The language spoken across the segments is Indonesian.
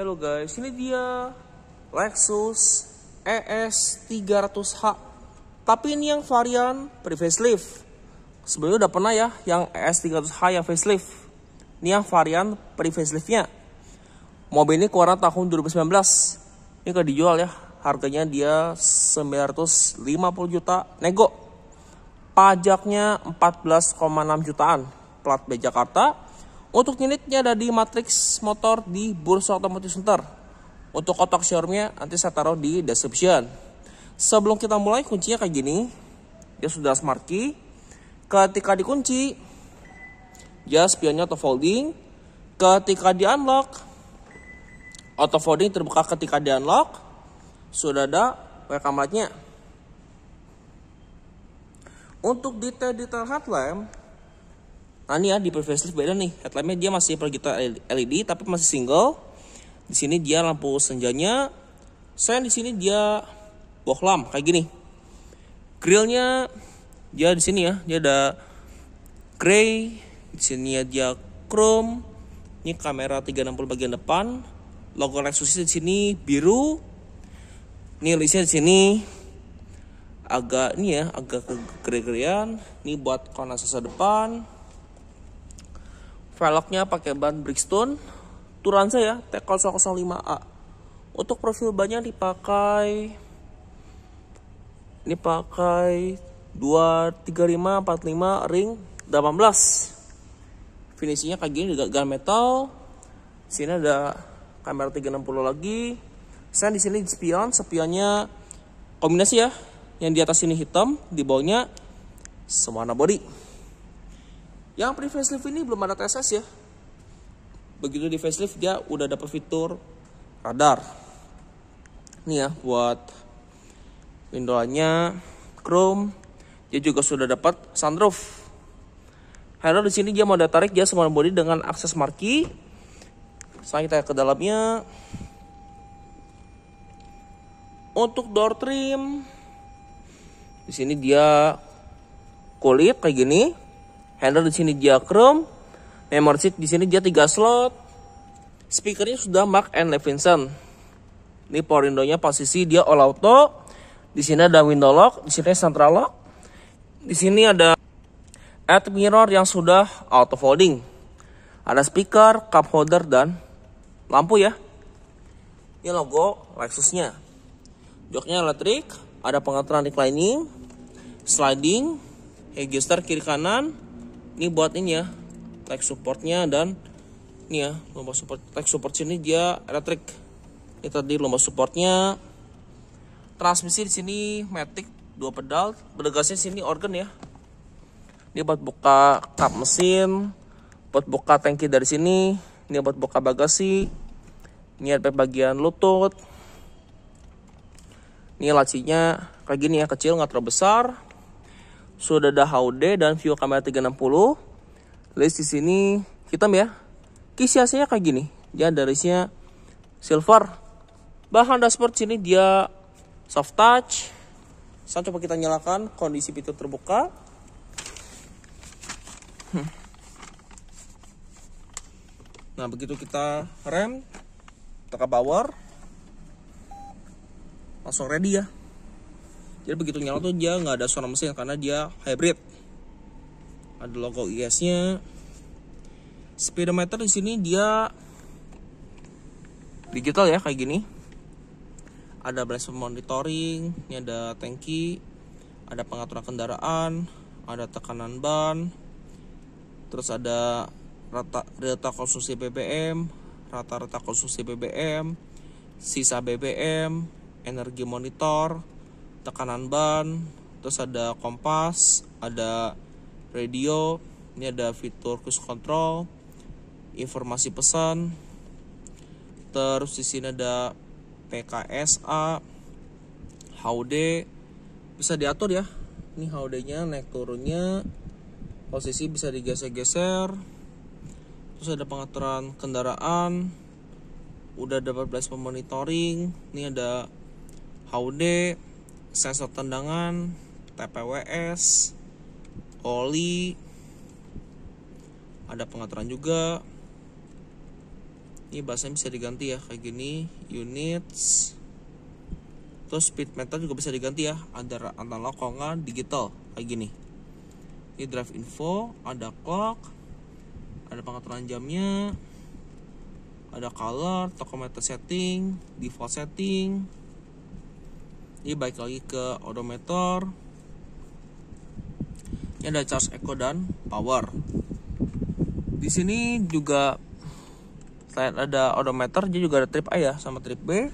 Halo guys, ini dia Lexus ES 300H. Tapi ini yang varian pre facelift. Sebelumnya udah pernah ya yang ES 300H yang facelift. Ini yang varian pre faceliftnya. Mobil ini keluar tahun 2019. Ini kalau dijual ya, harganya dia 950 juta nego. Pajaknya 14,6 jutaan. Plat B Jakarta, untuk unitnya ada di matrix motor di Bursa Otomotif Center. Untuk kotak showroomnya nanti saya taruh di description. Sebelum kita mulai kuncinya kayak gini. Dia sudah smart key. Ketika dikunci, dia spionnya auto folding. Ketika di unlock, auto folding terbuka ketika di unlock. Sudah ada rekamatnya. Untuk detail-detail headlamp, Nah ini ya di previous lift beda nih. Headlampnya dia masih pergita LED tapi masih single. Di sini dia lampu senjanya. Saya di sini dia bohlam kayak gini. Grillnya dia di sini ya, dia ada gray, di sini ya dia chrome. Ini kamera 360 bagian depan. Logo Lexus di sini biru. Ini di sini agak ini ya agak ke ini buat kona sasa depan velgnya pakai ban Brixton Turanza ya T005A untuk profil bannya dipakai pakai 235 45 ring 18 finishingnya kayak gini metal sini ada kamera 360 lagi saya di sini spion spionnya kombinasi ya yang di atas ini hitam di bawahnya semuanya body yang pre facelift ini belum ada TSS ya. Begitu di facelift dia udah dapat fitur radar. Ini ya buat windownya Chrome. Dia juga sudah dapat sunroof. Halo di sini dia mau tarik dia semua body dengan akses marki. Saya kita ke dalamnya. Untuk door trim di sini dia kulit kayak gini handle di sini dia chrome, memory seat di sini dia 3 slot speakernya sudah Mark and Levinson ini power window-nya posisi dia all auto di sini ada window lock di sini central lock di sini ada head mirror yang sudah auto folding ada speaker cup holder dan lampu ya ini logo Lexusnya joknya elektrik ada pengaturan reclining sliding register kiri kanan ini buat ini ya tag supportnya dan ini ya lomba support like support sini dia elektrik ini tadi lomba supportnya transmisi di sini matic dua pedal berdegasnya sini organ ya ini buat buka kap mesin buat buka tangki dari sini ini buat buka bagasi ini ada bagian lutut ini lacinya kayak gini ya kecil nggak terlalu besar sudah ada HUD dan view kamera 360. List di sini hitam ya. Kisi hasilnya kayak gini. Dia ada listnya silver. Bahan dashboard sini dia soft touch. Saya coba kita nyalakan kondisi pintu terbuka. Hmm. Nah, begitu kita rem, tekan power, langsung ready ya jadi begitu nyala tuh dia nggak ada suara mesin karena dia hybrid ada logo IS nya speedometer di sini dia digital ya kayak gini ada spot monitoring ini ada tangki ada pengaturan kendaraan ada tekanan ban terus ada rata rata konsumsi BBM rata-rata konsumsi BBM sisa BBM energi monitor tekanan ban, terus ada kompas, ada radio, ini ada fitur cruise control, informasi pesan, terus di sini ada PKSA, HUD, bisa diatur ya. Ini HUD-nya naik turunnya, posisi bisa digeser-geser, terus ada pengaturan kendaraan, udah dapat belas monitoring, ini ada HUD, sensor tendangan, TPWS, oli, ada pengaturan juga. Ini bahasanya bisa diganti ya kayak gini, units. Terus speed meter juga bisa diganti ya, ada analog kongan, digital kayak gini. Ini drive info, ada clock, ada pengaturan jamnya, ada color, tokometer setting, default setting, ini baik lagi ke odometer ini ada charge echo dan power di sini juga selain ada odometer dia juga ada trip A ya sama trip B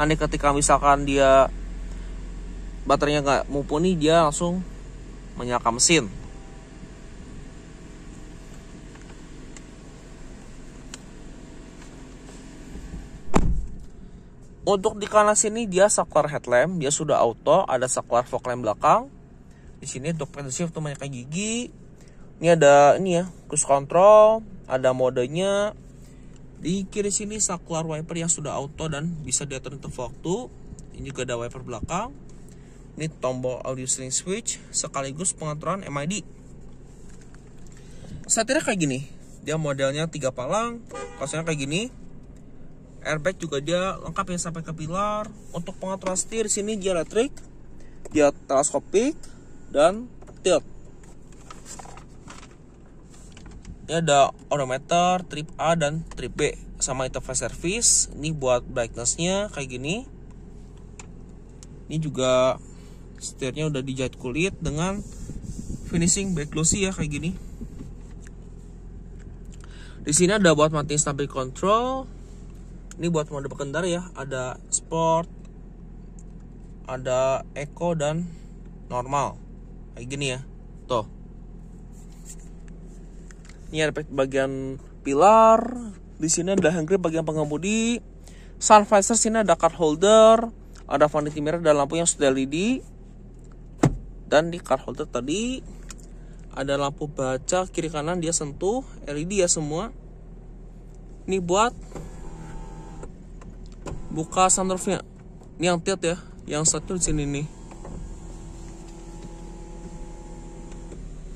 nanti ketika misalkan dia baterainya nggak mumpuni dia langsung menyalakan mesin untuk di kanan sini dia saklar headlamp, dia sudah auto, ada saklar fog lamp belakang. Di sini untuk pensil tuh banyak gigi. Ini ada ini ya, cruise control, ada modenya. Di kiri sini saklar wiper yang sudah auto dan bisa diatur untuk waktu. Ini juga ada wiper belakang. Ini tombol audio string switch sekaligus pengaturan MID. Setirnya kayak gini. Dia modelnya tiga palang, kasusnya kayak gini airbag juga dia lengkap ya sampai ke pilar untuk pengaturan setir sini dia elektrik dia teleskopik dan tilt ini ada odometer trip A dan trip B sama interface service ini buat brightnessnya kayak gini ini juga setirnya udah dijahit kulit dengan finishing back glossy ya kayak gini di sini ada buat mati stabil control ini buat mode berkendara ya ada sport ada eco dan normal kayak gini ya tuh ini ada bagian pilar di sini ada hand grip bagian pengemudi sun visor sini ada card holder ada vanity mirror dan lampu yang sudah LED dan di card holder tadi ada lampu baca kiri kanan dia sentuh LED ya semua ini buat buka sunroofnya ini yang tiat ya yang satu di sini nih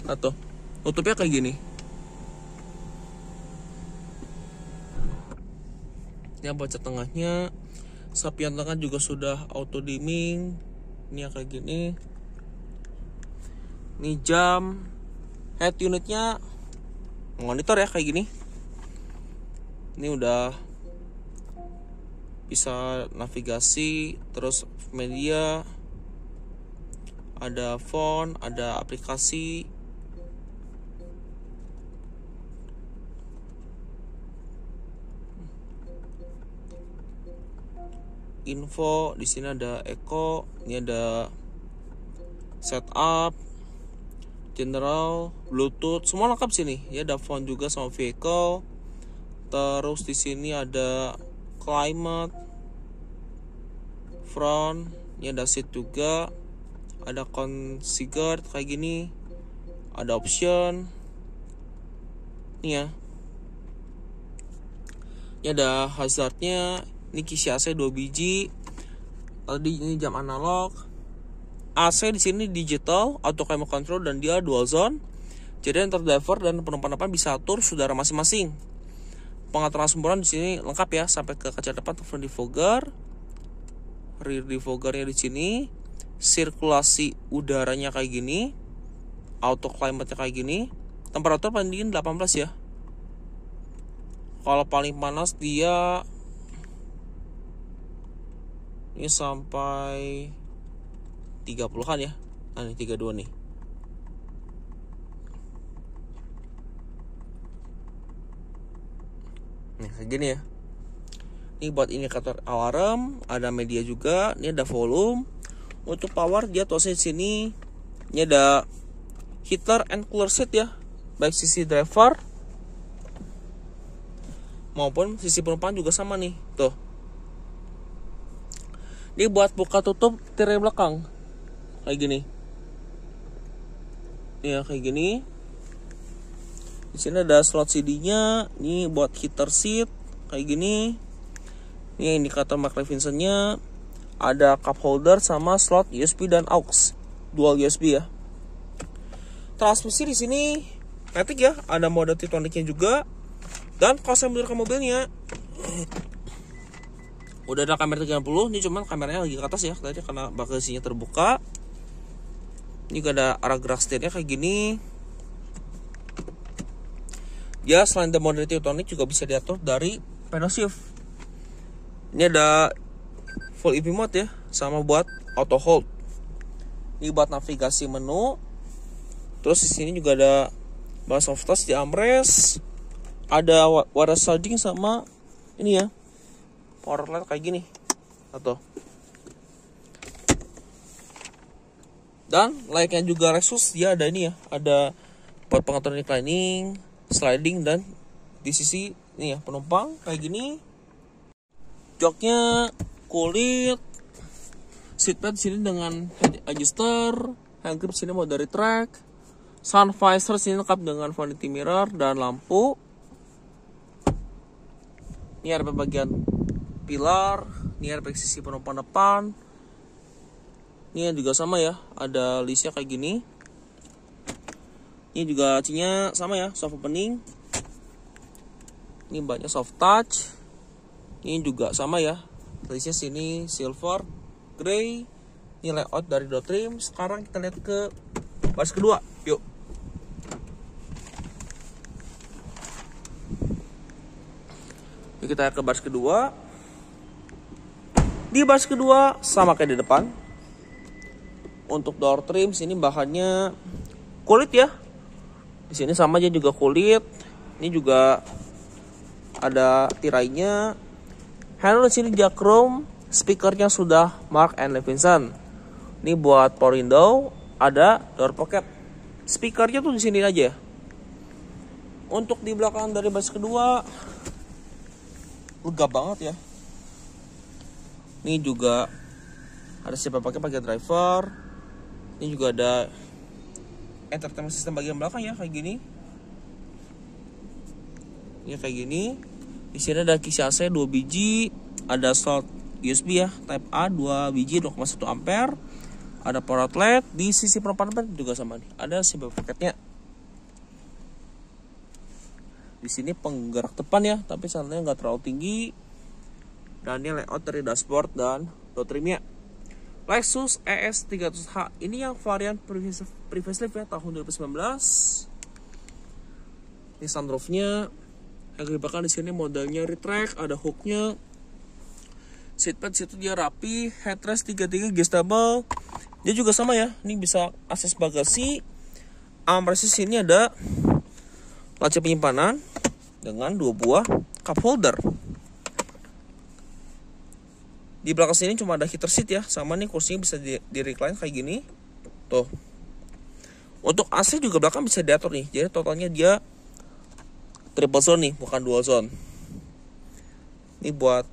atau nutupnya kayak gini ini baca tengahnya sapi sapian tengah juga sudah auto dimming ini yang kayak gini ini jam head unitnya monitor ya kayak gini ini udah bisa navigasi terus media ada font ada aplikasi info di sini ada eco ini ada setup general bluetooth semua lengkap sini ya ada font juga sama vehicle terus di sini ada climate front ini ada seat juga ada configured kayak gini ada option ini ya ini ada hazardnya ini kisi AC 2 biji tadi ini jam analog AC di sini digital auto climate control dan dia dual zone jadi antar driver dan penumpang-penumpang bisa atur saudara masing-masing pengaturan semburan di sini lengkap ya sampai ke kaca depan front defogger rear defoggernya di sini sirkulasi udaranya kayak gini auto climate-nya kayak gini temperatur paling dingin 18 ya kalau paling panas dia ini sampai 30-an ya nah ini 32 nih nih kayak gini ya ini buat indikator alarm ada media juga ini ada volume untuk power dia di sini ini ada heater and cooler set ya baik sisi driver maupun sisi penumpang juga sama nih tuh ini buat buka tutup tirai belakang kayak gini ini ya kayak gini di sini ada slot CD-nya ini buat heater seat kayak gini ini indikator Mark nya ada cup holder sama slot USB dan aux dual USB ya transmisi di sini matic ya ada mode Tiptronicnya juga dan kalau saya mundur ke mobilnya udah ada kamera 30 ini cuman kameranya lagi ke atas ya tadi karena bagasinya terbuka ini juga ada arah gerak setirnya kayak gini Ya selain demodal teutonik juga bisa diatur dari panel shift. Ini ada full EV mode ya, sama buat auto hold. Ini buat navigasi menu. Terus di sini juga ada bar soft touch di armrest. Ada warna charging sama ini ya. Power light kayak gini. Atau dan layaknya juga Lexus dia ada ini ya ada buat pengaturan inclining sliding dan di sisi ini ya penumpang kayak gini joknya kulit seatbelt sini dengan head adjuster hand grip sini mau dari track sun visor sini lengkap dengan vanity mirror dan lampu ini ada bagian pilar ini ada sisi penumpang depan ini juga sama ya ada listnya kayak gini ini juga cinya sama ya soft opening ini banyak soft touch ini juga sama ya tulisnya sini silver grey ini layout dari trim. sekarang kita lihat ke baris kedua yuk yuk kita ke baris kedua di baris kedua sama kayak di depan untuk door trim sini bahannya kulit ya di sini sama aja juga kulit ini juga ada tirainya handle di sini chrome speakernya sudah Mark and Levinson ini buat power window ada door pocket speakernya tuh di sini aja untuk di belakang dari bus kedua lega banget ya ini juga ada siapa pakai pakai driver ini juga ada entertainment system bagian belakang ya kayak gini ya kayak gini di sini ada kisi AC 2 biji ada slot USB ya type A 2 biji 2,1 ampere ada power outlet di sisi perempat juga sama nih ada si paketnya di sini penggerak depan ya tapi seandainya nggak terlalu tinggi dan ini layout dari dashboard dan door trimnya Lexus ES 300H ini yang varian previous facelift ya tahun 2019 ini sunroofnya yang bahkan di sini modelnya retract ada hooknya seatpad situ dia rapi headrest 33 gestable dia juga sama ya ini bisa akses bagasi armrest sini ada laci penyimpanan dengan dua buah cup holder di belakang sini cuma ada heater seat ya sama nih kursinya bisa di, di recline kayak gini tuh untuk AC juga belakang bisa diatur nih jadi totalnya dia triple zone nih bukan dual zone ini buat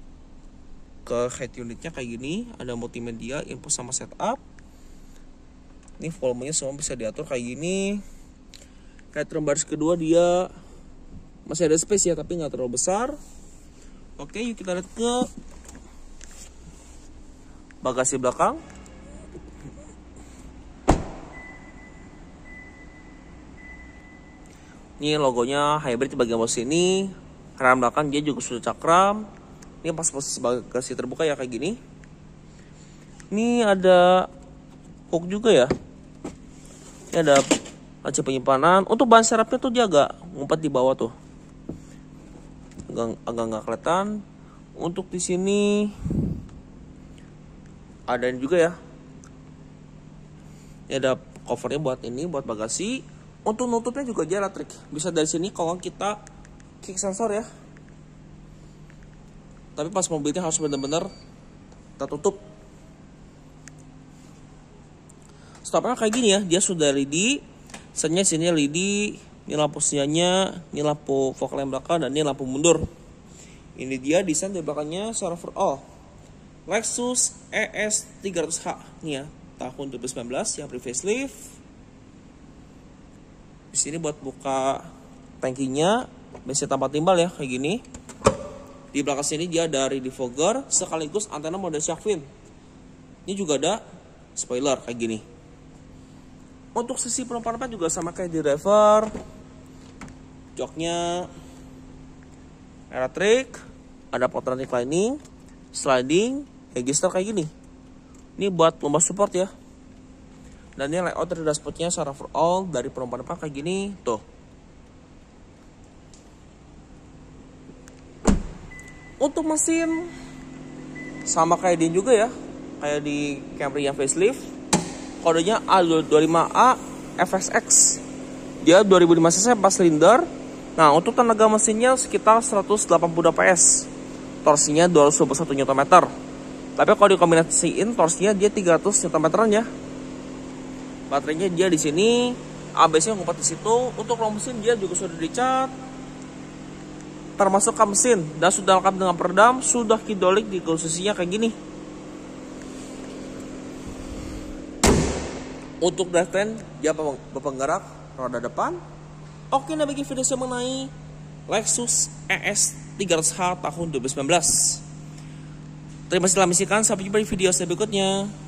ke head unitnya kayak gini ada multimedia input sama setup ini volumenya semua bisa diatur kayak gini kayak baris kedua dia masih ada space ya tapi nggak terlalu besar oke yuk kita lihat ke bagasi belakang ini logonya hybrid di bagian bawah sini ram belakang dia juga sudah cakram ini pas posisi bagasi terbuka ya kayak gini ini ada hook juga ya ini ada laci penyimpanan untuk bahan serapnya tuh dia agak ngumpet di bawah tuh agak agak nggak kelihatan untuk di sini ada yang juga ya ini ada covernya buat ini buat bagasi untuk oh, nutupnya juga dia elektrik bisa dari sini kalau kita kick sensor ya tapi pas mobilnya harus bener-bener kita tutup stopnya kayak gini ya dia sudah ready senya sini lidi ini lampu sinyalnya ini lampu fog lamp belakang dan ini lampu mundur ini dia desain di belakangnya server all oh, Lexus ES 300H nih ya tahun 2019 yang pre-facelift di sini buat buka tangkinya biasanya tanpa timbal ya kayak gini di belakang sini dia dari defogger sekaligus antena mode shark fin ini juga ada spoiler kayak gini untuk sisi penumpang depan juga sama kayak di driver joknya era ada potret lining sliding Register kayak gini ini buat lomba support ya dan ini layout dari dashboardnya secara for all dari perempuan apa kayak gini tuh untuk mesin sama kayak din juga ya kayak di Camry yang facelift kodenya A25A FSX dia 2005 cc 4 silinder nah untuk tenaga mesinnya sekitar 180 PS torsinya 221 Nm tapi kalau dikombinasiin torsinya dia 300 Nm ya. Baterainya dia di sini, ABS-nya ngumpet di situ. Untuk lampu mesin dia juga sudah dicat. Termasuk kap mesin dan sudah lengkap dengan peredam, sudah hidrolik di khususnya kayak gini. Untuk drivetrain dia berpenggerak roda depan. Oke, nah bagi video saya mengenai Lexus ES 300H tahun 2019. Terima kasih telah menyaksikan. Sampai jumpa di video saya berikutnya.